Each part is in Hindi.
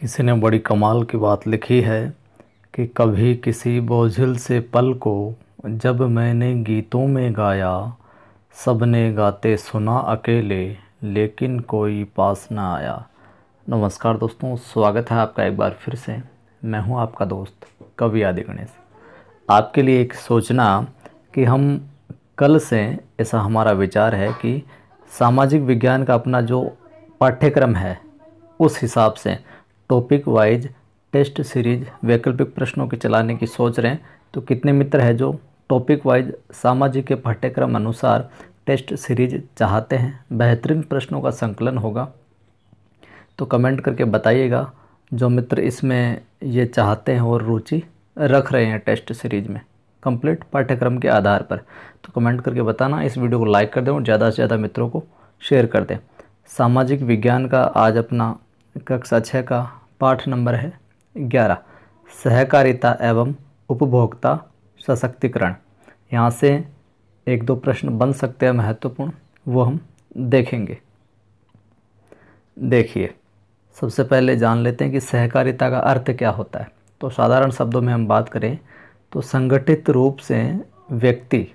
किसी ने बड़ी कमाल की बात लिखी है कि कभी किसी बोझिल से पल को जब मैंने गीतों में गाया सबने गाते सुना अकेले लेकिन कोई पास ना आया नमस्कार दोस्तों स्वागत है आपका एक बार फिर से मैं हूं आपका दोस्त कवि आदि गणेश आपके लिए एक सोचना कि हम कल से ऐसा हमारा विचार है कि सामाजिक विज्ञान का अपना जो पाठ्यक्रम है उस हिसाब से टॉपिक वाइज टेस्ट सीरीज वैकल्पिक प्रश्नों की चलाने की सोच रहे हैं तो कितने मित्र हैं जो टॉपिक वाइज सामाजिक के पाठ्यक्रम अनुसार टेस्ट सीरीज चाहते हैं बेहतरीन प्रश्नों का संकलन होगा तो कमेंट करके बताइएगा जो मित्र इसमें ये चाहते हैं और रुचि रख रहे हैं टेस्ट सीरीज में कंप्लीट पाठ्यक्रम के आधार पर तो कमेंट करके बताना इस वीडियो को लाइक कर दें और ज़्यादा से ज़्यादा मित्रों को शेयर कर दें सामाजिक विज्ञान का आज अपना कक्षा छः का पाठ नंबर है ग्यारह सहकारिता एवं उपभोक्ता सशक्तिकरण यहाँ से एक दो प्रश्न बन सकते हैं महत्वपूर्ण वो हम देखेंगे देखिए सबसे पहले जान लेते हैं कि सहकारिता का अर्थ क्या होता है तो साधारण शब्दों में हम बात करें तो संगठित रूप से व्यक्ति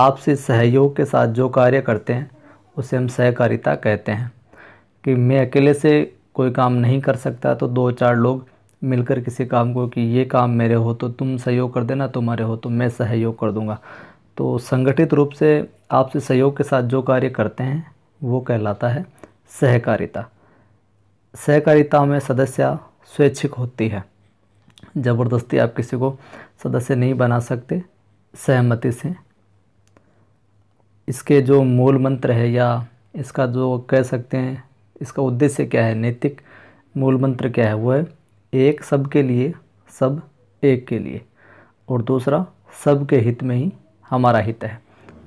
आपसे सहयोग के साथ जो कार्य करते हैं उसे हम सहकारिता कहते हैं कि मैं अकेले से कोई काम नहीं कर सकता तो दो चार लोग मिलकर किसी काम को कि ये काम मेरे हो तो तुम सहयोग कर देना तुम्हारे तो हो तो मैं सहयोग कर दूंगा तो संगठित रूप से आपसे सहयोग के साथ जो कार्य करते हैं वो कहलाता है सहकारिता सहकारिता में सदस्य स्वैच्छिक होती है ज़बरदस्ती आप किसी को सदस्य नहीं बना सकते सहमति से इसके जो मूल मंत्र है या इसका जो कह सकते हैं इसका उद्देश्य क्या है नैतिक मूल मंत्र क्या है वो है एक सब के लिए सब एक के लिए और दूसरा सब के हित में ही हमारा हित है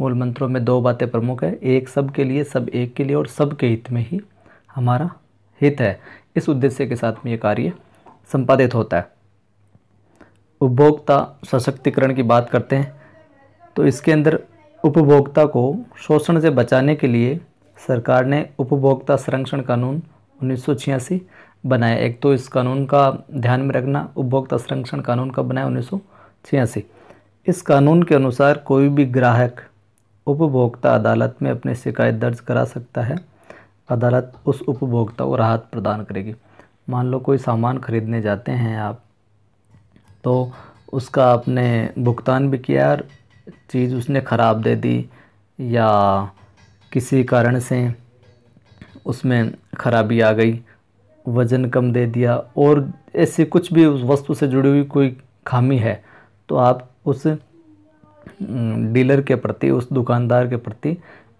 मूल मंत्रों में दो बातें प्रमुख है एक सब के लिए सब एक के लिए और सब के हित में ही हमारा हित है इस उद्देश्य के साथ में ये कार्य संपादित होता है उपभोक्ता सशक्तिकरण की बात करते हैं तो इसके अंदर उपभोक्ता को शोषण से बचाने के लिए सरकार ने उपभोक्ता संरक्षण कानून उन्नीस बनाया एक तो इस कानून का ध्यान में रखना उपभोक्ता संरक्षण कानून का बनाया उन्नीस इस कानून के अनुसार कोई भी ग्राहक उपभोक्ता अदालत में अपनी शिकायत दर्ज करा सकता है अदालत उस उपभोक्ता को राहत प्रदान करेगी मान लो कोई सामान खरीदने जाते हैं आप तो उसका आपने भुगतान भी किया और चीज़ उसने ख़राब दे दी या किसी कारण से उसमें खराबी आ गई वज़न कम दे दिया और ऐसी कुछ भी उस वस्तु से जुड़ी हुई कोई खामी है तो आप उस डीलर के प्रति उस दुकानदार के प्रति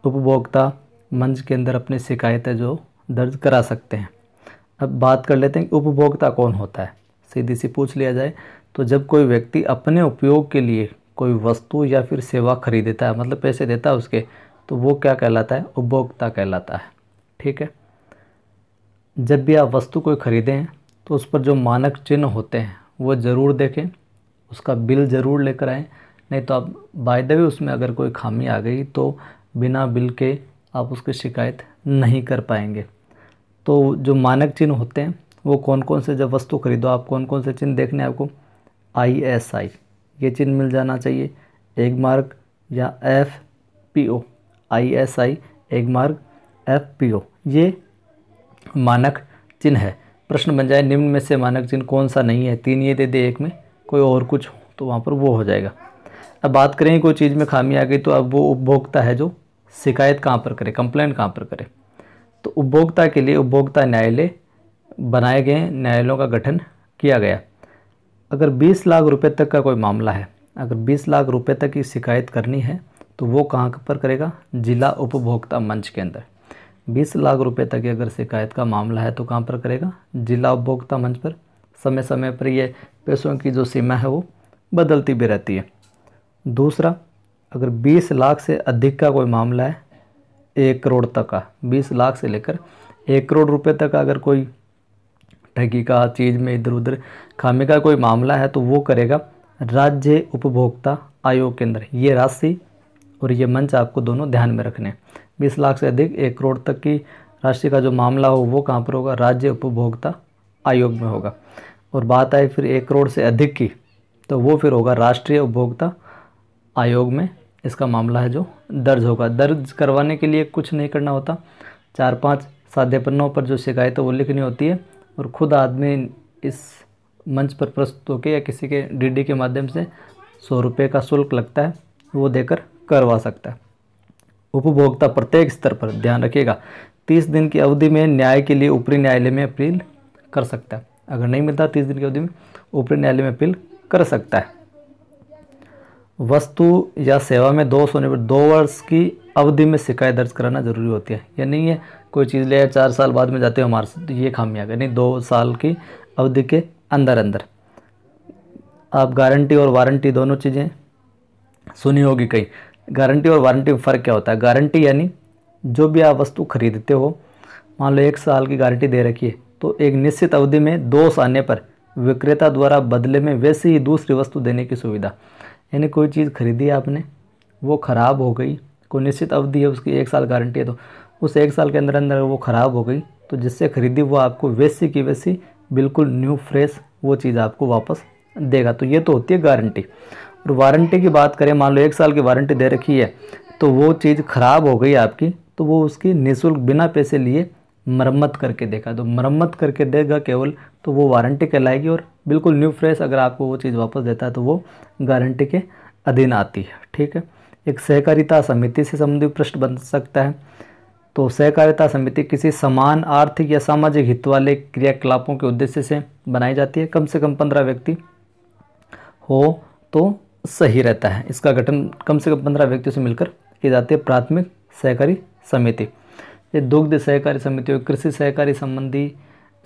उपभोक्ता मंच के अंदर अपनी शिकायतें जो दर्ज करा सकते हैं अब बात कर लेते हैं कि उपभोक्ता कौन होता है सीधी सी पूछ लिया जाए तो जब कोई व्यक्ति अपने उपयोग के लिए कोई वस्तु या फिर सेवा खरीदता है मतलब पैसे देता है उसके तो वो क्या कहलाता है उपभोक्ता कहलाता है ठीक है जब भी आप वस्तु कोई ख़रीदें तो उस पर जो मानक चिन्ह होते हैं वो ज़रूर देखें उसका बिल ज़रूर लेकर आएँ नहीं तो आप बाय द वे उसमें अगर कोई खामी आ गई तो बिना बिल के आप उसकी शिकायत नहीं कर पाएंगे तो जो मानक चिन्ह होते हैं वो कौन कौन से जब वस्तु खरीदो आप कौन कौन से चिन्ह देखने आपको आई एस आई ये चिन्ह मिल जाना चाहिए एक मार्क या F P O I S I Agmark F P O ये मानक चिन्ह है प्रश्न बन जाए निम्न में से मानक चिन्ह कौन सा नहीं है तीन ये दे दे एक में कोई और कुछ तो वहाँ पर वो हो जाएगा अब बात करें कोई चीज़ में खामी आ गई तो अब वो उपभोक्ता है जो शिकायत कहाँ पर करे कंप्लेंट कहाँ पर करे तो उपभोक्ता के लिए उपभोक्ता न्यायालय बनाए गए न्यायालयों का गठन किया गया अगर 20 लाख रुपए तक का कोई मामला है अगर 20 लाख रुपए तक की शिकायत करनी है तो वो कहाँ पर करेगा जिला उपभोक्ता मंच के अंदर बीस लाख रुपए तक अगर शिकायत का मामला है तो कहाँ पर करेगा जिला उपभोक्ता मंच पर समय समय पर ये पैसों की जो सीमा है वो बदलती भी रहती है दूसरा अगर 20 लाख से अधिक का कोई मामला है एक करोड़ तक का 20 लाख से लेकर एक करोड़ रुपए तक अगर कोई ठगी का चीज़ में इधर उधर खामी का कोई मामला है तो वो करेगा राज्य उपभोक्ता आयोग के अंदर ये राशि और ये मंच आपको दोनों ध्यान में रखने बीस लाख से अधिक एक करोड़ तक की राशि का जो मामला हो वो कहाँ पर होगा राज्य उपभोक्ता आयोग में होगा और बात आई फिर एक करोड़ से अधिक की तो वो फिर होगा राष्ट्रीय उपभोक्ता आयोग में इसका मामला है जो दर्ज होगा दर्ज करवाने के लिए कुछ नहीं करना होता चार पाँच साधे पन्नों पर जो शिकायत है वो लिखनी होती है और ख़ुद आदमी इस मंच पर प्रस्तुत होकर या किसी के डीडी के माध्यम से सौ रुपये का शुल्क लगता है वो देकर करवा सकता है उपभोक्ता प्रत्येक स्तर पर ध्यान रखिएगा तीस दिन की अवधि में न्याय के लिए ऊपरी न्यायालय में अपील कर सकता है अगर नहीं मिलता तीस दिन की अवधि में ऊपरी न्यायालय में अपील कर सकता है वस्तु या सेवा में दोष होने पर दो वर्ष की अवधि में शिकायत दर्ज कराना जरूरी होती है या नहीं है कोई चीज़ ले चार साल बाद में जाते हो हमारे तो ये खामी आ नहीं दो साल की अवधि के अंदर अंदर आप गारंटी और वारंटी दोनों चीज़ें सुनी होगी कहीं गारंटी और वारंटी में फ़र्क क्या होता है गारंटी यानी जो भी आप वस्तु खरीदते हो मान लो एक साल की गारंटी दे रखी है तो एक निश्चित अवधि में दोष आने पर विक्रेता द्वारा बदले में वैसी ही दूसरी वस्तु देने की सुविधा यानी कोई चीज़ खरीदी आपने वो ख़राब हो गई कोई निश्चित अवधि है उसकी एक साल गारंटी है तो उस एक साल के अंदर अंदर वो ख़राब हो गई तो जिससे खरीदी वो आपको वैसी की वैसी बिल्कुल न्यू फ्रेश वो चीज़ आपको वापस देगा तो ये तो होती है गारंटी और वारंटी की बात करें मान लो एक साल की वारंटी दे रखी है तो वो चीज़ ख़राब हो गई आपकी तो वो उसकी निःशुल्क बिना पैसे लिए मरम्मत करके देगा तो मरम्मत करके देगा केवल तो वो वारंटी कहलाएगी और बिल्कुल न्यू फ्रेश अगर आपको वो चीज़ वापस देता है तो वो गारंटी के अधीन आती है ठीक है एक सहकारिता समिति से संबंधित प्रश्न बन सकता है तो सहकारिता समिति किसी समान आर्थिक या सामाजिक हित वाले क्रियाकलापों के उद्देश्य से बनाई जाती है कम से कम पंद्रह व्यक्ति हो तो सही रहता है इसका गठन कम से कम पंद्रह व्यक्तियों से मिलकर की जाती है प्राथमिक सहकारी समिति ये दुग्ध सहकारी समिति होगी कृषि सहकारी संबंधी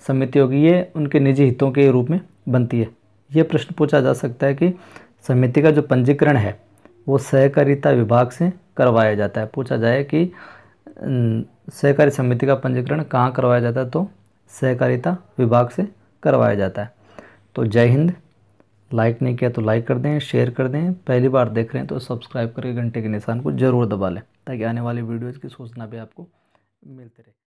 समिति होगी ये उनके निजी हितों के रूप में बनती है ये प्रश्न पूछा जा सकता है कि समिति का जो पंजीकरण है वो सहकारिता विभाग से करवाया जाता है पूछा जाए कि सहकारी समिति का पंजीकरण कहाँ करवाया जाता है तो सहकारिता विभाग से करवाया जाता है तो जय हिंद लाइक नहीं किया तो लाइक कर दें शेयर कर दें पहली बार देख रहे हैं तो सब्सक्राइब करके घंटे के निशान को ज़रूर दबा लें ताकि आने वाली वीडियोज़ की सूचना भी आपको मिलती रहे